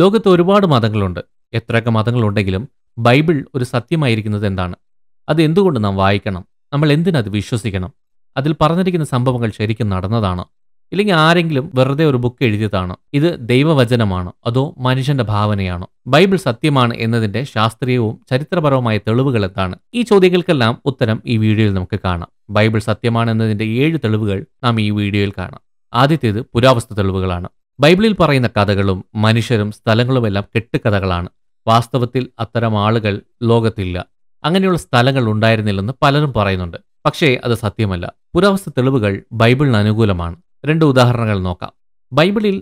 ലോകത്ത് ഒരുപാട് മതങ്ങളുണ്ട് എത്രയൊക്കെ മതങ്ങളുണ്ടെങ്കിലും ബൈബിൾ ഒരു സത്യമായിരിക്കുന്നത് എന്താണ് അത് എന്തുകൊണ്ട് നാം വായിക്കണം നമ്മൾ എന്തിനത് വിശ്വസിക്കണം അതിൽ പറഞ്ഞിരിക്കുന്ന സംഭവങ്ങൾ ശരിക്കും നടന്നതാണോ ഇല്ലെങ്കിൽ ആരെങ്കിലും വെറുതെ ഒരു ബുക്ക് എഴുതിയതാണോ ഇത് ദൈവവചനമാണോ അതോ മനുഷ്യന്റെ ഭാവനയാണോ ബൈബിൾ സത്യമാണ് എന്നതിന്റെ ശാസ്ത്രീയവും ചരിത്രപരവുമായ തെളിവുകൾ എന്താണ് ഈ ചോദ്യങ്ങൾക്കെല്ലാം ഉത്തരം ഈ വീഡിയോയിൽ നമുക്ക് കാണാം ബൈബിൾ സത്യമാണ് എന്നതിന്റെ ഏഴ് തെളിവുകൾ നാം ഈ വീഡിയോയിൽ കാണാം ആദ്യത്തേത് പുരാവസ്തു തെളിവുകളാണ് ബൈബിളിൽ പറയുന്ന കഥകളും മനുഷ്യരും സ്ഥലങ്ങളുമെല്ലാം കെട്ടുകഥകളാണ് വാസ്തവത്തിൽ അത്തരം ആളുകൾ ലോകത്തില്ല അങ്ങനെയുള്ള സ്ഥലങ്ങൾ ഉണ്ടായിരുന്നില്ലെന്ന് പലരും പറയുന്നുണ്ട് പക്ഷേ അത് സത്യമല്ല പുരാവസ്തു തെളിവുകൾ ബൈബിളിന് അനുകൂലമാണ് രണ്ട് ഉദാഹരണങ്ങൾ നോക്കാം ബൈബിളിൽ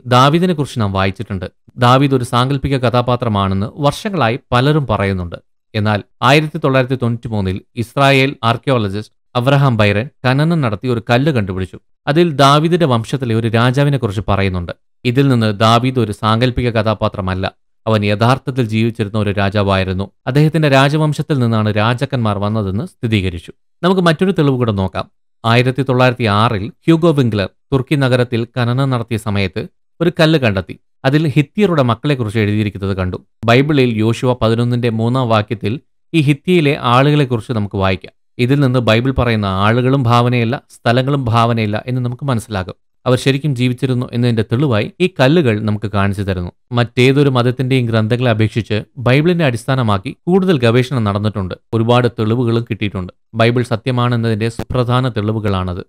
കുറിച്ച് നാം വായിച്ചിട്ടുണ്ട് ദാവിദ് ഒരു സാങ്കല്പിക കഥാപാത്രമാണെന്ന് വർഷങ്ങളായി പലരും പറയുന്നുണ്ട് എന്നാൽ ആയിരത്തി തൊള്ളായിരത്തി തൊണ്ണൂറ്റി മൂന്നിൽ ഇസ്രായേൽ ആർക്കിയോളജിസ്റ്റ് അബ്രഹാം ബൈറൻ കനനം നടത്തി ഒരു കല്ല് കണ്ടുപിടിച്ചു അതിൽ ദാവിദിന്റെ വംശത്തിലെ ഒരു രാജാവിനെക്കുറിച്ച് പറയുന്നുണ്ട് ഇതിൽ നിന്ന് ദാവീദ് ഒരു സാങ്കല്പിക കഥാപാത്രമല്ല അവൻ യഥാർത്ഥത്തിൽ ജീവിച്ചിരുന്ന ഒരു രാജാവായിരുന്നു അദ്ദേഹത്തിന്റെ രാജവംശത്തിൽ നിന്നാണ് രാജാക്കന്മാർ വന്നതെന്ന് സ്ഥിരീകരിച്ചു നമുക്ക് മറ്റൊരു തെളിവ് കൂടെ നോക്കാം ആയിരത്തി തൊള്ളായിരത്തി ആറിൽ ഹ്യൂഗോ വിംഗ്ലർ തുർക്കി നഗരത്തിൽ ഖനനം നടത്തിയ സമയത്ത് ഒരു കല്ല് കണ്ടെത്തി അതിൽ ഹിത്തിയറുടെ മക്കളെക്കുറിച്ച് എഴുതിയിരിക്കുന്നത് കണ്ടു ബൈബിളിൽ യോശുവ പതിനൊന്നിന്റെ മൂന്നാം വാക്യത്തിൽ ഈ ഹിത്തിയിലെ ആളുകളെക്കുറിച്ച് നമുക്ക് വായിക്കാം ഇതിൽ നിന്ന് ബൈബിൾ പറയുന്ന ആളുകളും ഭാവനയില്ല സ്ഥലങ്ങളും ഭാവനയില്ല എന്ന് നമുക്ക് മനസ്സിലാകും അവർ ശരിക്കും ജീവിച്ചിരുന്നു എന്നതിന്റെ തെളിവായി ഈ കല്ലുകൾ നമുക്ക് കാണിച്ചു തരുന്നു മറ്റേതൊരു മതത്തിന്റെയും ഗ്രന്ഥങ്ങളെ അപേക്ഷിച്ച് ബൈബിളിനെ അടിസ്ഥാനമാക്കി കൂടുതൽ ഗവേഷണം നടന്നിട്ടുണ്ട് ഒരുപാട് തെളിവുകളും കിട്ടിയിട്ടുണ്ട് ബൈബിൾ സത്യമാണെന്നതിന്റെ സുപ്രധാന തെളിവുകളാണത്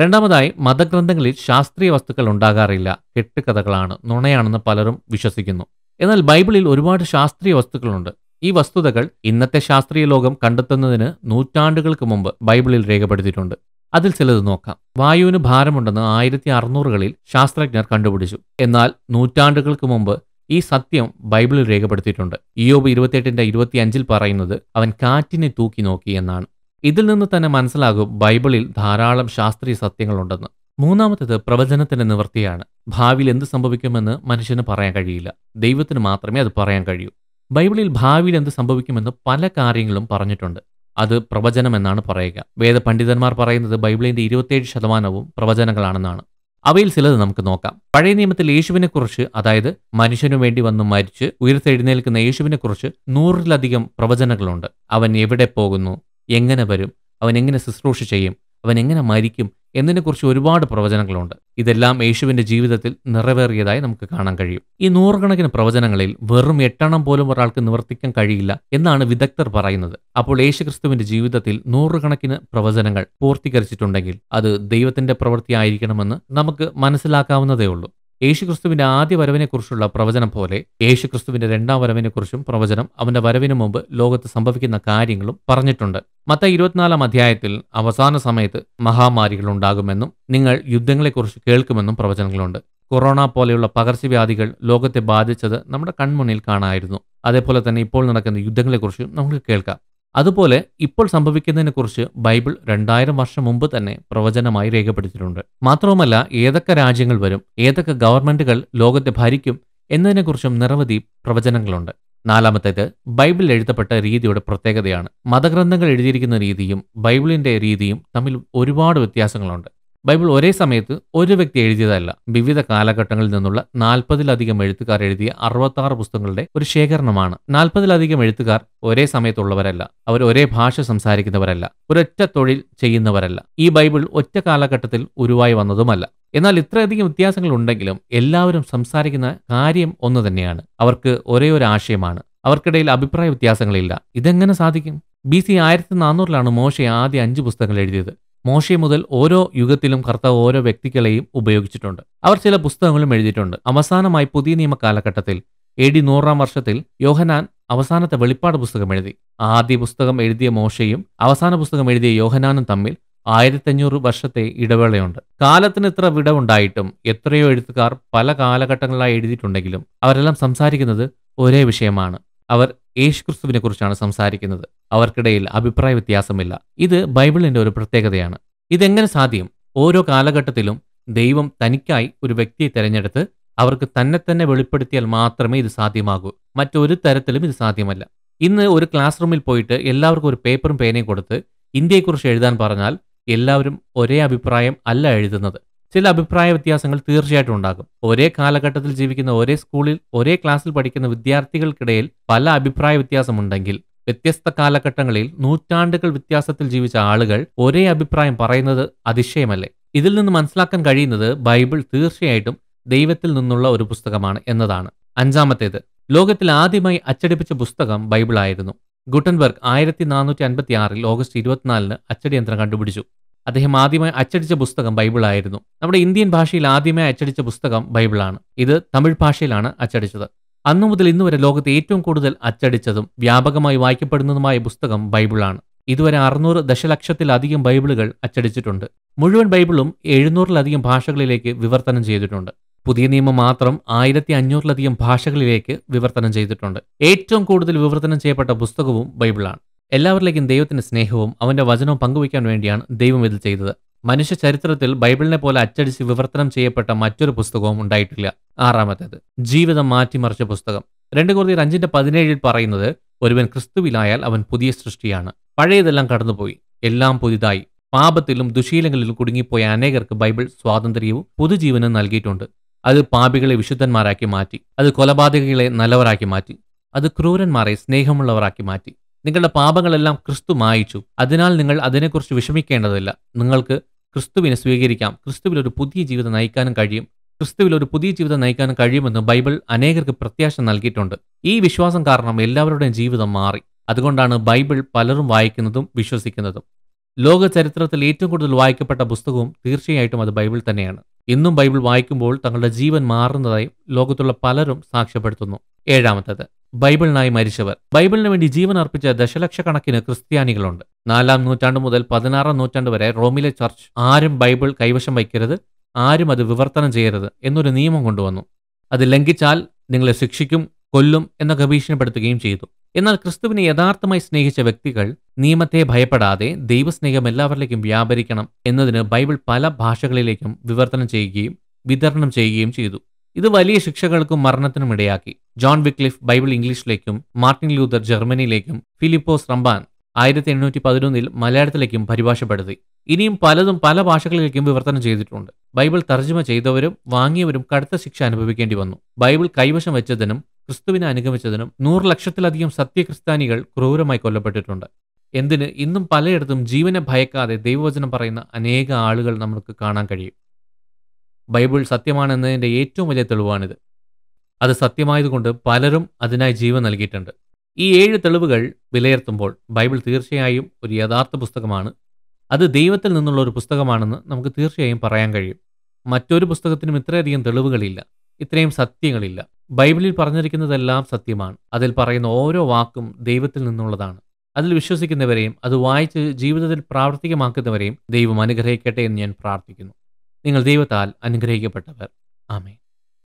രണ്ടാമതായി മതഗ്രന്ഥങ്ങളിൽ ശാസ്ത്രീയ വസ്തുക്കൾ ഉണ്ടാകാറില്ല കെട്ടുകഥകളാണ് നുണയാണെന്ന് പലരും വിശ്വസിക്കുന്നു എന്നാൽ ബൈബിളിൽ ഒരുപാട് ശാസ്ത്രീയ വസ്തുക്കളുണ്ട് ഈ വസ്തുതകൾ ഇന്നത്തെ ശാസ്ത്രീയ ലോകം കണ്ടെത്തുന്നതിന് നൂറ്റാണ്ടുകൾക്ക് മുമ്പ് ബൈബിളിൽ രേഖപ്പെടുത്തിയിട്ടുണ്ട് അതിൽ ചിലത് നോക്കാം വായുവിന് ഭാരമുണ്ടെന്ന് ആയിരത്തി അറുന്നൂറുകളിൽ ശാസ്ത്രജ്ഞർ കണ്ടുപിടിച്ചു എന്നാൽ നൂറ്റാണ്ടുകൾക്ക് മുമ്പ് ഈ സത്യം ബൈബിളിൽ രേഖപ്പെടുത്തിയിട്ടുണ്ട് ഇയോബ് ഇരുപത്തിയെട്ടിന്റെ ഇരുപത്തിയഞ്ചിൽ പറയുന്നത് അവൻ കാറ്റിനെ തൂക്കി നോക്കി എന്നാണ് ഇതിൽ നിന്ന് തന്നെ മനസ്സിലാകും ബൈബിളിൽ ധാരാളം ശാസ്ത്രീയ സത്യങ്ങളുണ്ടെന്ന് മൂന്നാമത്തേത് പ്രവചനത്തിന്റെ നിവൃത്തിയാണ് ഭാവിയിൽ എന്ത് സംഭവിക്കുമെന്ന് മനുഷ്യന് പറയാൻ കഴിയില്ല ദൈവത്തിന് മാത്രമേ അത് പറയാൻ കഴിയൂ ബൈബിളിൽ ഭാവിയിൽ എന്ത് സംഭവിക്കുമെന്ന് പല കാര്യങ്ങളും പറഞ്ഞിട്ടുണ്ട് അത് പ്രവചനമെന്നാണ് പറയുക വേദപണ്ഡിതന്മാർ പറയുന്നത് ബൈബിളിന്റെ ഇരുപത്തിയേഴ് ശതമാനവും പ്രവചനങ്ങളാണെന്നാണ് അവയിൽ ചിലത് നമുക്ക് നോക്കാം പഴയ നിയമത്തിൽ യേശുവിനെക്കുറിച്ച് അതായത് മനുഷ്യനു വേണ്ടി വന്ന് മരിച്ച് ഉയർത്തെഴുന്നേൽക്കുന്ന യേശുവിനെക്കുറിച്ച് നൂറിലധികം പ്രവചനങ്ങളുണ്ട് അവൻ എവിടെ പോകുന്നു എങ്ങനെ വരും അവൻ എങ്ങനെ ശുശ്രൂഷ ചെയ്യും അവൻ എങ്ങനെ മരിക്കും എന്നതിനെക്കുറിച്ച് ഒരുപാട് പ്രവചനങ്ങളുണ്ട് ഇതെല്ലാം യേശുവിന്റെ ജീവിതത്തിൽ നിറവേറിയതായി നമുക്ക് കാണാൻ കഴിയും ഈ നൂറുകണക്കിന് പ്രവചനങ്ങളിൽ വെറും എട്ടെണ്ണം പോലും ഒരാൾക്ക് നിവർത്തിക്കാൻ കഴിയില്ല എന്നാണ് വിദഗ്ധർ പറയുന്നത് അപ്പോൾ യേശുക്രിസ്തുവിന്റെ ജീവിതത്തിൽ നൂറുകണക്കിന് പ്രവചനങ്ങൾ പൂർത്തീകരിച്ചിട്ടുണ്ടെങ്കിൽ അത് ദൈവത്തിന്റെ പ്രവൃത്തി ആയിരിക്കണമെന്ന് നമുക്ക് മനസ്സിലാക്കാവുന്നതേ ഉള്ളൂ യേശുക്രിസ്തുവിന്റെ ആദ്യ വരവിനെക്കുറിച്ചുള്ള പ്രവചനം പോലെ യേശുക്രിസ്തുവിന്റെ രണ്ടാം വരവിനെക്കുറിച്ചും പ്രവചനം അവന്റെ വരവിന് മുമ്പ് ലോകത്ത് സംഭവിക്കുന്ന കാര്യങ്ങളും പറഞ്ഞിട്ടുണ്ട് മത്ത ഇരുപത്തിനാലാം അധ്യായത്തിൽ അവസാന സമയത്ത് മഹാമാരികൾ ഉണ്ടാകുമെന്നും നിങ്ങൾ യുദ്ധങ്ങളെക്കുറിച്ച് കേൾക്കുമെന്നും പ്രവചനങ്ങളുണ്ട് കൊറോണ പോലെയുള്ള പകർച്ചവ്യാധികൾ ലോകത്തെ ബാധിച്ചത് നമ്മുടെ കൺമുന്നിൽ കാണായിരുന്നു അതേപോലെ തന്നെ ഇപ്പോൾ നടക്കുന്ന യുദ്ധങ്ങളെക്കുറിച്ചും നമുക്ക് കേൾക്കാം അതുപോലെ ഇപ്പോൾ സംഭവിക്കുന്നതിനെക്കുറിച്ച് ബൈബിൾ രണ്ടായിരം വർഷം മുമ്പ് തന്നെ പ്രവചനമായി രേഖപ്പെടുത്തിയിട്ടുണ്ട് മാത്രവുമല്ല ഏതൊക്കെ രാജ്യങ്ങൾ വരും ഏതൊക്കെ ഗവൺമെന്റുകൾ ലോകത്തെ ഭരിക്കും എന്നതിനെക്കുറിച്ചും നിരവധി പ്രവചനങ്ങളുണ്ട് നാലാമത്തേത് ബൈബിൾ എഴുതപ്പെട്ട രീതിയുടെ പ്രത്യേകതയാണ് മതഗ്രന്ഥങ്ങൾ എഴുതിയിരിക്കുന്ന രീതിയും ബൈബിളിന്റെ രീതിയും തമ്മിൽ ഒരുപാട് വ്യത്യാസങ്ങളുണ്ട് ബൈബിൾ ഒരേ സമയത്ത് ഒരു വ്യക്തി എഴുതിയതല്ല വിവിധ കാലഘട്ടങ്ങളിൽ നിന്നുള്ള നാൽപ്പതിലധികം എഴുത്തുകാർ എഴുതിയ അറുപത്താറ് പുസ്തകങ്ങളുടെ ഒരു ശേഖരണമാണ് നാൽപ്പതിലധികം എഴുത്തുകാർ ഒരേ സമയത്തുള്ളവരല്ല അവർ ഒരേ ഭാഷ സംസാരിക്കുന്നവരല്ല ഒരൊറ്റ തൊഴിൽ ചെയ്യുന്നവരല്ല ഈ ബൈബിൾ ഒറ്റ കാലഘട്ടത്തിൽ ഉരുവായി വന്നതുമല്ല എന്നാൽ ഇത്രയധികം വ്യത്യാസങ്ങൾ ഉണ്ടെങ്കിലും എല്ലാവരും സംസാരിക്കുന്ന കാര്യം ഒന്ന് തന്നെയാണ് അവർക്ക് ഒരേ ഒരു ആശയമാണ് അവർക്കിടയിൽ അഭിപ്രായ വ്യത്യാസങ്ങളില്ല ഇതെങ്ങനെ സാധിക്കും ബി സി ആയിരത്തി നാനൂറിലാണ് മോശെ ആദ്യ അഞ്ച് പുസ്തകങ്ങൾ എഴുതിയത് മോശെ മുതൽ ഓരോ യുഗത്തിലും കർത്താവ് ഓരോ വ്യക്തികളെയും ഉപയോഗിച്ചിട്ടുണ്ട് അവർ ചില പുസ്തകങ്ങളും എഴുതിയിട്ടുണ്ട് അവസാനമായി പുതിയ നിയമ കാലഘട്ടത്തിൽ എ ഡി നൂറാം വർഷത്തിൽ യോഹനാൻ അവസാനത്തെ വെളിപ്പാട് പുസ്തകം എഴുതി ആദ്യ പുസ്തകം എഴുതിയ മോശയും അവസാന പുസ്തകം എഴുതിയ യോഹനാനും തമ്മിൽ ആയിരത്തഞ്ഞൂറ് വർഷത്തെ ഇടവേളയുണ്ട് കാലത്തിന് ഇത്ര വിടവുണ്ടായിട്ടും എത്രയോ എഴുത്തുകാർ പല കാലഘട്ടങ്ങളിലായി എഴുതിയിട്ടുണ്ടെങ്കിലും അവരെല്ലാം സംസാരിക്കുന്നത് ഒരേ വിഷയമാണ് അവർ യേശുക്രിസ്തുവിനെ കുറിച്ചാണ് സംസാരിക്കുന്നത് അവർക്കിടയിൽ അഭിപ്രായ വ്യത്യാസമില്ല ഇത് ബൈബിളിന്റെ ഒരു പ്രത്യേകതയാണ് ഇതെങ്ങനെ സാധ്യം ഓരോ കാലഘട്ടത്തിലും ദൈവം തനിക്കായി ഒരു വ്യക്തിയെ തിരഞ്ഞെടുത്ത് അവർക്ക് തന്നെ തന്നെ വെളിപ്പെടുത്തിയാൽ മാത്രമേ ഇത് സാധ്യമാകൂ മറ്റൊരു തരത്തിലും ഇത് സാധ്യമല്ല ഇന്ന് ഒരു ക്ലാസ് റൂമിൽ പോയിട്ട് എല്ലാവർക്കും ഒരു പേപ്പറും പേനയും കൊടുത്ത് ഇന്ത്യയെക്കുറിച്ച് എഴുതാൻ പറഞ്ഞാൽ എല്ലാവരും ഒരേ അഭിപ്രായം അല്ല എഴുതുന്നത് ചില അഭിപ്രായ വ്യത്യാസങ്ങൾ തീർച്ചയായിട്ടും ഉണ്ടാകും ഒരേ കാലഘട്ടത്തിൽ ജീവിക്കുന്ന ഒരേ സ്കൂളിൽ ഒരേ ക്ലാസ്സിൽ പഠിക്കുന്ന വിദ്യാർത്ഥികൾക്കിടയിൽ പല അഭിപ്രായ വ്യത്യാസമുണ്ടെങ്കിൽ വ്യത്യസ്ത കാലഘട്ടങ്ങളിൽ നൂറ്റാണ്ടുകൾ വ്യത്യാസത്തിൽ ജീവിച്ച ആളുകൾ ഒരേ അഭിപ്രായം പറയുന്നത് അതിശയമല്ലേ ഇതിൽ നിന്ന് മനസ്സിലാക്കാൻ കഴിയുന്നത് ബൈബിൾ തീർച്ചയായിട്ടും ദൈവത്തിൽ നിന്നുള്ള ഒരു പുസ്തകമാണ് എന്നതാണ് അഞ്ചാമത്തേത് ലോകത്തിൽ ആദ്യമായി അച്ചടിപ്പിച്ച പുസ്തകം ബൈബിൾ ആയിരുന്നു ഗുട്ടൻബർഗ് ആയിരത്തി നാനൂറ്റി അൻപത്തി ആറിൽ ഓഗസ്റ്റ് ഇരുപത്തിനാലിന് അച്ചടിയന്ത്രം കണ്ടുപിടിച്ചു അദ്ദേഹം ആദ്യമായി അച്ചടിച്ച പുസ്തകം ബൈബിളായിരുന്നു നമ്മുടെ ഇന്ത്യൻ ഭാഷയിൽ ആദ്യമായി അച്ചടിച്ച പുസ്തകം ബൈബിളാണ് ഇത് തമിഴ് ഭാഷയിലാണ് അച്ചടിച്ചത് അന്നു മുതൽ ഇന്നു വരെ ലോകത്ത് ഏറ്റവും കൂടുതൽ അച്ചടിച്ചതും വ്യാപകമായി വായിക്കപ്പെടുന്നതുമായ പുസ്തകം ബൈബിളാണ് ഇതുവരെ അറുന്നൂറ് ദശലക്ഷത്തിലധികം ബൈബിളുകൾ അച്ചടിച്ചിട്ടുണ്ട് മുഴുവൻ ബൈബിളും എഴുന്നൂറിലധികം ഭാഷകളിലേക്ക് വിവർത്തനം ചെയ്തിട്ടുണ്ട് പുതിയ നിയമം മാത്രം ആയിരത്തി അഞ്ഞൂറിലധികം ഭാഷകളിലേക്ക് വിവർത്തനം ചെയ്തിട്ടുണ്ട് ഏറ്റവും കൂടുതൽ വിവർത്തനം ചെയ്യപ്പെട്ട പുസ്തകവും ബൈബിളാണ് എല്ലാവരിലേക്കും ദൈവത്തിന്റെ സ്നേഹവും അവന്റെ വചനവും പങ്കുവയ്ക്കാൻ വേണ്ടിയാണ് ദൈവം ഇത് ചെയ്തത് മനുഷ്യ ചരിത്രത്തിൽ ബൈബിളിനെ പോലെ അച്ചടിച്ച് വിവർത്തനം ചെയ്യപ്പെട്ട മറ്റൊരു പുസ്തകവും ഉണ്ടായിട്ടില്ല ആറാമത്തേത് ജീവിതം മാറ്റിമറിച്ച പുസ്തകം രണ്ടു കൂടുതൽ അഞ്ചിന്റെ പതിനേഴിൽ പറയുന്നത് ഒരുവൻ ക്രിസ്തുവിലായാൽ അവൻ പുതിയ സൃഷ്ടിയാണ് പഴയതെല്ലാം കടന്നുപോയി എല്ലാം പുതിയതായി പാപത്തിലും ദുശീലങ്ങളിലും കുടുങ്ങിപ്പോയ അനേകർക്ക് ബൈബിൾ സ്വാതന്ത്ര്യവും പുതുജീവനും നൽകിയിട്ടുണ്ട് അത് പാപികളെ വിശുദ്ധന്മാരാക്കി മാറ്റി അത് കൊലപാതകികളെ നല്ലവരാക്കി മാറ്റി അത് ക്രൂരന്മാരെ സ്നേഹമുള്ളവരാക്കി മാറ്റി നിങ്ങളുടെ പാപങ്ങളെല്ലാം ക്രിസ്തു മായിച്ചു അതിനാൽ നിങ്ങൾ അതിനെക്കുറിച്ച് വിഷമിക്കേണ്ടതില്ല നിങ്ങൾക്ക് ക്രിസ്തുവിനെ സ്വീകരിക്കാം ക്രിസ്തുവിൽ ഒരു പുതിയ ജീവിതം നയിക്കാനും കഴിയും ക്രിസ്തുവിൽ ഒരു പുതിയ ജീവിതം നയിക്കാനും കഴിയുമെന്ന് ബൈബിൾ അനേകർക്ക് പ്രത്യാശ നൽകിയിട്ടുണ്ട് ഈ വിശ്വാസം കാരണം എല്ലാവരുടെയും ജീവിതം മാറി അതുകൊണ്ടാണ് ബൈബിൾ പലരും വായിക്കുന്നതും വിശ്വസിക്കുന്നതും ലോക ചരിത്രത്തിൽ ഏറ്റവും കൂടുതൽ വായിക്കപ്പെട്ട പുസ്തകവും തീർച്ചയായിട്ടും അത് ബൈബിൾ തന്നെയാണ് ഇന്നും ബൈബിൾ വായിക്കുമ്പോൾ തങ്ങളുടെ ജീവൻ മാറുന്നതായി ലോകത്തുള്ള പലരും സാക്ഷ്യപ്പെടുത്തുന്നു ഏഴാമത്തത് ബൈബിളിനായി മരിച്ചവർ ബൈബിളിന് വേണ്ടി ജീവൻ അർപ്പിച്ച ദശലക്ഷക്കണക്കിന് ക്രിസ്ത്യാനികളുണ്ട് നാലാം നൂറ്റാണ്ട് മുതൽ പതിനാറാം നൂറ്റാണ്ട് വരെ റോമിലെ ചർച്ച് ആരും ബൈബിൾ കൈവശം വയ്ക്കരുത് ആരും അത് വിവർത്തനം ചെയ്യരുത് എന്നൊരു നിയമം കൊണ്ടുവന്നു അത് ലംഘിച്ചാൽ നിങ്ങളെ ശിക്ഷിക്കും കൊല്ലും എന്നൊക്കെ ഭീഷണിപ്പെടുത്തുകയും ചെയ്തു എന്നാൽ ക്രിസ്തുവിനെ യഥാർത്ഥമായി സ്നേഹിച്ച വ്യക്തികൾ നിയമത്തെ ഭയപ്പെടാതെ ദൈവസ്നേഹം എല്ലാവരിലേക്കും വ്യാപരിക്കണം എന്നതിന് ബൈബിൾ പല ഭാഷകളിലേക്കും വിവർത്തനം ചെയ്യുകയും വിതരണം ചെയ്യുകയും ചെയ്തു ഇത് വലിയ ശിക്ഷകൾക്കും മരണത്തിനും ഇടയാക്കി ജോൺ വിക്ലിഫ് ബൈബിൾ ഇംഗ്ലീഷിലേക്കും മാർട്ടിൻ ലൂതർ ജർമ്മനിയിലേക്കും ഫിലിപ്പോസ് റംബാൻ ആയിരത്തി എണ്ണൂറ്റി പതിനൊന്നിൽ മലയാളത്തിലേക്കും പരിഭാഷപ്പെടുത്തി ഇനിയും പലതും പല ഭാഷകളിലേക്കും വിവർത്തനം ചെയ്തിട്ടുണ്ട് ബൈബിൾ തർജ്ജമ ചെയ്തവരും വാങ്ങിയവരും കടുത്ത ശിക്ഷ അനുഭവിക്കേണ്ടി വന്നു ബൈബിൾ കൈവശം വെച്ചതിനും ക്രിസ്തുവിനെ അനുഗമിച്ചതിനും നൂറ് ലക്ഷത്തിലധികം സത്യക്രിസ്ത്യാനികൾ ക്രൂരമായി കൊല്ലപ്പെട്ടിട്ടുണ്ട് എന്തിന് ഇന്നും പലയിടത്തും ജീവനെ ഭയക്കാതെ ദൈവവചനം പറയുന്ന അനേക ആളുകൾ നമുക്ക് കാണാൻ കഴിയും ബൈബിൾ സത്യമാണെന്നതിൻ്റെ ഏറ്റവും വലിയ തെളിവാണിത് അത് സത്യമായതുകൊണ്ട് പലരും അതിനായി ജീവൻ നൽകിയിട്ടുണ്ട് ഈ ഏഴ് തെളിവുകൾ വിലയിരുത്തുമ്പോൾ ബൈബിൾ തീർച്ചയായും ഒരു യഥാർത്ഥ പുസ്തകമാണ് അത് ദൈവത്തിൽ നിന്നുള്ള ഒരു പുസ്തകമാണെന്ന് നമുക്ക് തീർച്ചയായും പറയാൻ കഴിയും മറ്റൊരു പുസ്തകത്തിനും ഇത്രയധികം തെളിവുകളില്ല ഇത്രയും സത്യങ്ങളില്ല ബൈബിളിൽ പറഞ്ഞിരിക്കുന്നതെല്ലാം സത്യമാണ് അതിൽ പറയുന്ന ഓരോ വാക്കും ദൈവത്തിൽ നിന്നുള്ളതാണ് അതിൽ വിശ്വസിക്കുന്നവരെയും അത് വായിച്ച് ജീവിതത്തിൽ പ്രാവർത്തികമാക്കുന്നവരെയും ദൈവം അനുഗ്രഹിക്കട്ടെ എന്ന് ഞാൻ പ്രാർത്ഥിക്കുന്നു നിങ്ങൾ ദൈവത്താൽ അനുഗ്രഹിക്കപ്പെട്ടവർ ആമേ